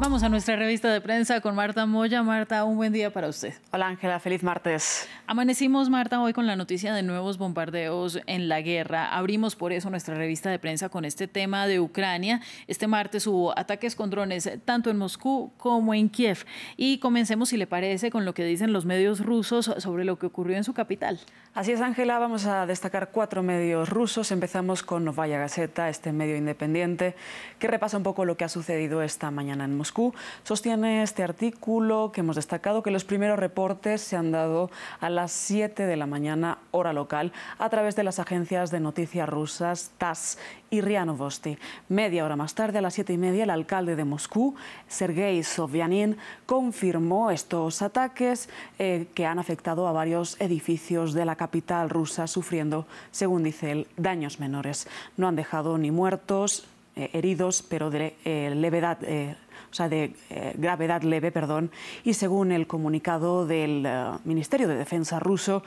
Vamos a nuestra revista de prensa con Marta Moya. Marta, un buen día para usted. Hola Ángela, feliz martes. Amanecimos, Marta, hoy con la noticia de nuevos bombardeos en la guerra. Abrimos por eso nuestra revista de prensa con este tema de Ucrania. Este martes hubo ataques con drones tanto en Moscú como en Kiev. Y comencemos, si le parece, con lo que dicen los medios rusos sobre lo que ocurrió en su capital. Así es, Ángela, vamos a destacar cuatro medios rusos. Empezamos con Novaya Gazeta, este medio independiente, que repasa un poco lo que ha sucedido esta mañana en Moscú sostiene este artículo que hemos destacado que los primeros reportes se han dado a las 7 de la mañana hora local a través de las agencias de noticias rusas TASS y RIA Novosti. Media hora más tarde, a las 7 y media, el alcalde de Moscú, Sergei Sovyanin, confirmó estos ataques eh, que han afectado a varios edificios de la capital rusa, sufriendo, según dice él, daños menores. No han dejado ni muertos, eh, heridos, pero de eh, levedad. Eh, o sea, de eh, gravedad leve, perdón, y según el comunicado del eh, Ministerio de Defensa ruso,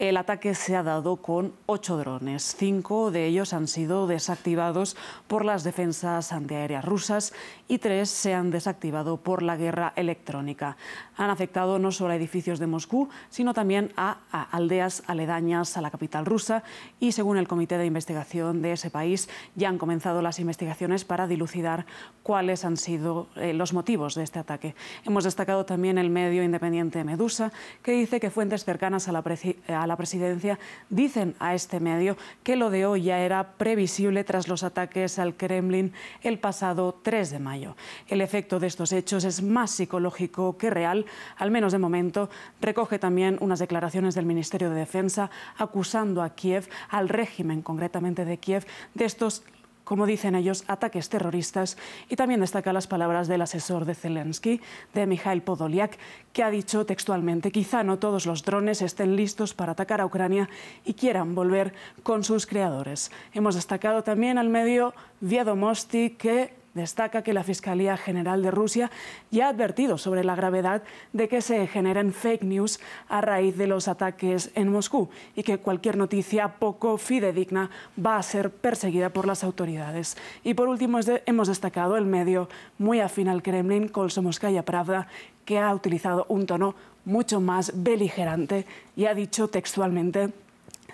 el ataque se ha dado con ocho drones. Cinco de ellos han sido desactivados por las defensas antiaéreas rusas y tres se han desactivado por la guerra electrónica. Han afectado no solo a edificios de Moscú, sino también a aldeas aledañas a la capital rusa y, según el Comité de Investigación de ese país, ya han comenzado las investigaciones para dilucidar cuáles han sido eh, eh, los motivos de este ataque. Hemos destacado también el medio independiente Medusa, que dice que fuentes cercanas a la, a la presidencia dicen a este medio que lo de hoy ya era previsible tras los ataques al Kremlin el pasado 3 de mayo. El efecto de estos hechos es más psicológico que real, al menos de momento. Recoge también unas declaraciones del Ministerio de Defensa acusando a Kiev, al régimen concretamente de Kiev, de estos como dicen ellos, ataques terroristas y también destaca las palabras del asesor de Zelensky, de Mikhail Podolyak, que ha dicho textualmente, quizá no todos los drones estén listos para atacar a Ucrania y quieran volver con sus creadores. Hemos destacado también al medio Viadomosti, que destaca que la Fiscalía General de Rusia ya ha advertido sobre la gravedad de que se generen fake news a raíz de los ataques en Moscú y que cualquier noticia poco fidedigna va a ser perseguida por las autoridades. Y por último, hemos destacado el medio muy afín al Kremlin, Kolsomoskaya Pravda, que ha utilizado un tono mucho más beligerante y ha dicho textualmente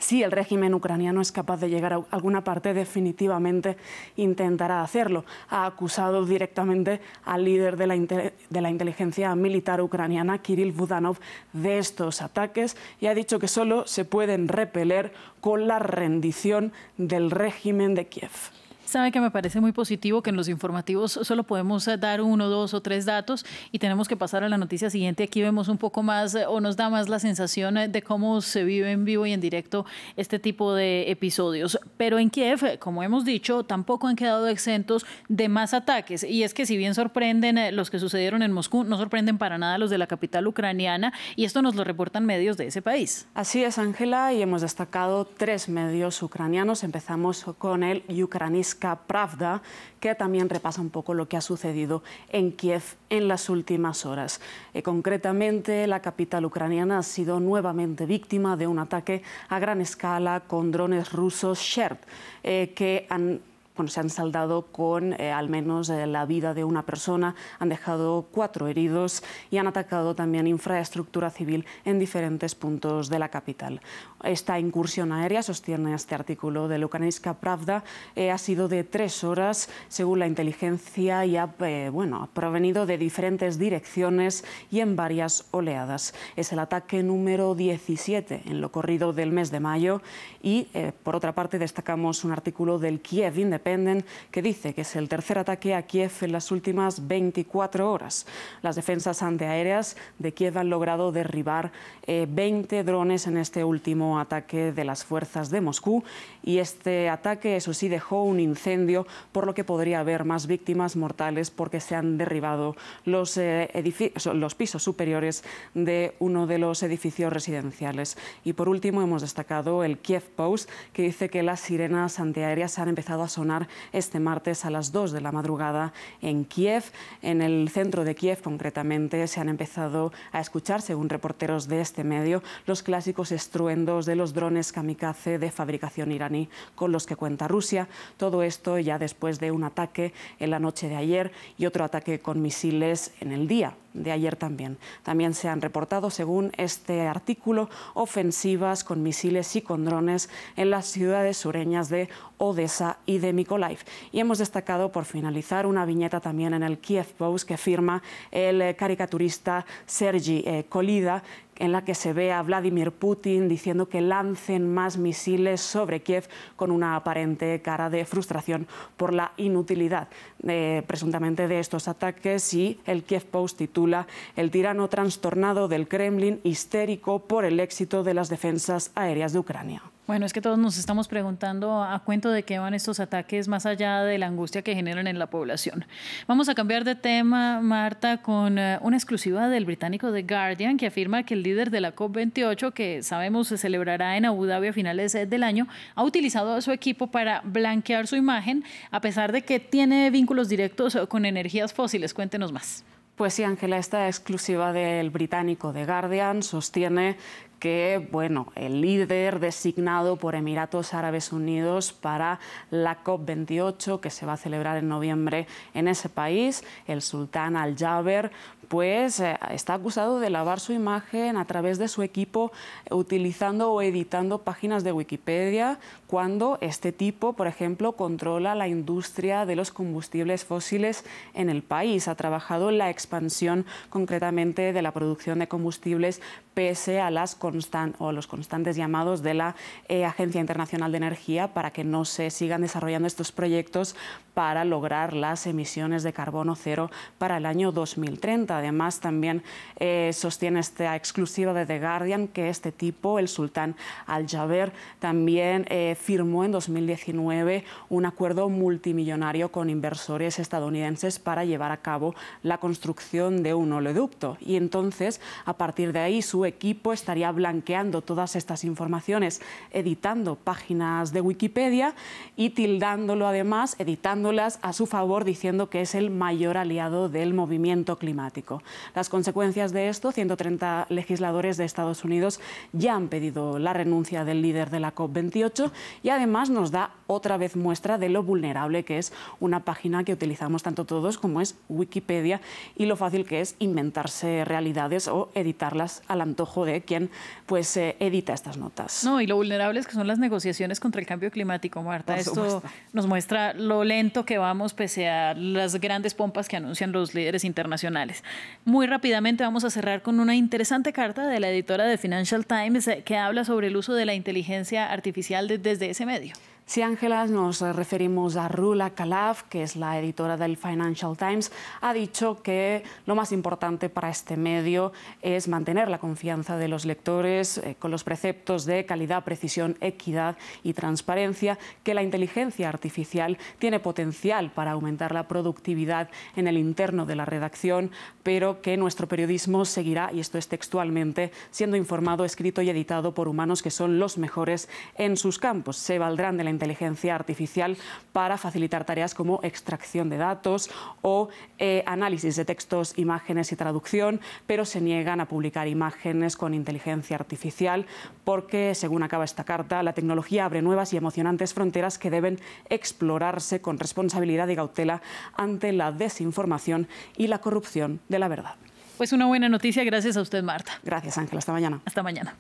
si el régimen ucraniano es capaz de llegar a alguna parte, definitivamente intentará hacerlo. Ha acusado directamente al líder de la, inteligencia militar ucraniana, Kirill Budanov, de estos ataques y ha dicho que solo se pueden repeler con la rendición del régimen de Kiev. Sabe que me parece muy positivo que en los informativos solo podemos eh, dar uno, dos o tres datos y tenemos que pasar a la noticia siguiente. Aquí vemos un poco más eh, o nos da más la sensación eh, de cómo se vive en vivo y en directo este tipo de episodios. Pero en Kiev, como hemos dicho, tampoco han quedado exentos de más ataques. Y es que si bien sorprenden los que sucedieron en Moscú, no sorprenden para nada los de la capital ucraniana y esto nos lo reportan medios de ese país. Así es, Ángela, y hemos destacado tres medios ucranianos. Empezamos con el Ukrainisk Pravda, que también repasa un poco lo que ha sucedido en Kiev en las últimas horas. Eh, concretamente, la capital ucraniana ha sido nuevamente víctima de un ataque a gran escala con drones rusos Sherd, eh, que han se han saldado con eh, al menos eh, la vida de una persona, han dejado cuatro heridos y han atacado también infraestructura civil en diferentes puntos de la capital. Esta incursión aérea, sostiene este artículo de Lukaneyska Pravda, eh, ha sido de tres horas, según la inteligencia, y ha, bueno, ha provenido de diferentes direcciones y en varias oleadas. Es el ataque número 17 en lo corrido del mes de mayo y, por otra parte, destacamos un artículo del Kiev Independiente que dice que es el tercer ataque a Kiev en las últimas 24 horas. Las defensas antiaéreas de Kiev han logrado derribar 20 eh, drones en este último ataque de las fuerzas de Moscú y este ataque, eso sí, dejó un incendio, por lo que podría haber más víctimas mortales porque se han derribado los, eh, los pisos superiores de uno de los edificios residenciales. Y por último hemos destacado el Kiev Post, que dice que las sirenas antiaéreas han empezado a sonar este martes a las 2 de la madrugada en Kiev. En el centro de Kiev, concretamente, se han empezado a escuchar, según reporteros de este medio, los clásicos estruendos de los drones kamikaze de fabricación iraní con los que cuenta Rusia. Todo esto ya después de un ataque en la noche de ayer y otro ataque con misiles en el día de ayer también. También se han reportado, según este artículo, ofensivas con misiles y con drones en las ciudades sureñas de Odessa y de life Y hemos destacado, por finalizar, una viñeta también en el Kiev Post que firma el eh, caricaturista Sergi eh, Kolida, en la que se ve a Vladimir Putin diciendo que lancen más misiles sobre Kiev con una aparente cara de frustración por la inutilidad eh, presuntamente de estos ataques y el Kiev Post titula El tirano trastornado del Kremlin histérico por el éxito de las defensas aéreas de Ucrania. Bueno, es que todos nos estamos preguntando a cuento de qué van estos ataques más allá de la angustia que generan en la población. Vamos a cambiar de tema, Marta, con eh, una exclusiva del británico The Guardian que afirma que el líder de la COP28, que sabemos se celebrará en Abu Dhabi a finales eh, del año, ha utilizado a su equipo para blanquear su imagen a pesar de que tiene vínculos directos eh, con energías fósiles. Cuéntenos más. Pues sí, Ángela, esta exclusiva del británico The Guardian sostiene que, bueno, el líder designado por Emiratos Árabes Unidos para la COP28 que se va a celebrar en noviembre en ese país, el sultán Al-Jaber, pues eh, está acusado de lavar su imagen a través de su equipo utilizando o editando páginas de Wikipedia cuando este tipo, por ejemplo, controla la industria de los combustibles fósiles en el país. Ha trabajado en la expansión concretamente de la producción de combustibles pese a las o los constantes llamados de la eh, Agencia Internacional de Energía para que no se sigan desarrollando estos proyectos para lograr las emisiones de carbono cero para el año 2030. Además, también eh, sostiene esta exclusiva de The Guardian que este tipo, el sultán Al-Jaber, también eh, firmó en 2019 un acuerdo multimillonario con inversores estadounidenses para llevar a cabo la construcción de un oleoducto. Y entonces, a partir de ahí, su equipo estaría blanqueando todas estas informaciones, editando páginas de Wikipedia y tildándolo además, editándolas a su favor, diciendo que es el mayor aliado del movimiento climático. Las consecuencias de esto, 130 legisladores de Estados Unidos ya han pedido la renuncia del líder de la COP28 y además nos da otra vez muestra de lo vulnerable que es una página que utilizamos tanto todos como es Wikipedia y lo fácil que es inventarse realidades o editarlas al antojo de quien pues eh, edita estas notas. No, y lo vulnerables que son las negociaciones contra el cambio climático, Marta. Esto nos muestra lo lento que vamos pese a las grandes pompas que anuncian los líderes internacionales. Muy rápidamente vamos a cerrar con una interesante carta de la editora de Financial Times eh, que habla sobre el uso de la inteligencia artificial desde ese medio. Si, Ángela, nos referimos a Rula Calaf, que es la editora del Financial Times, ha dicho que lo más importante para este medio es mantener la confianza de los lectores eh, con los preceptos de calidad, precisión, equidad y transparencia, que la inteligencia artificial tiene potencial para aumentar la productividad en el interno de la redacción, pero que nuestro periodismo seguirá, y esto es textualmente, siendo informado, escrito y editado por humanos que son los mejores en sus campos. Se valdrán de la inteligencia artificial para facilitar tareas como extracción de datos o eh, análisis de textos, imágenes y traducción, pero se niegan a publicar imágenes con inteligencia artificial porque, según acaba esta carta, la tecnología abre nuevas y emocionantes fronteras que deben explorarse con responsabilidad y cautela ante la desinformación y la corrupción de la verdad. Pues una buena noticia, gracias a usted, Marta. Gracias, Ángela. Hasta mañana. Hasta mañana.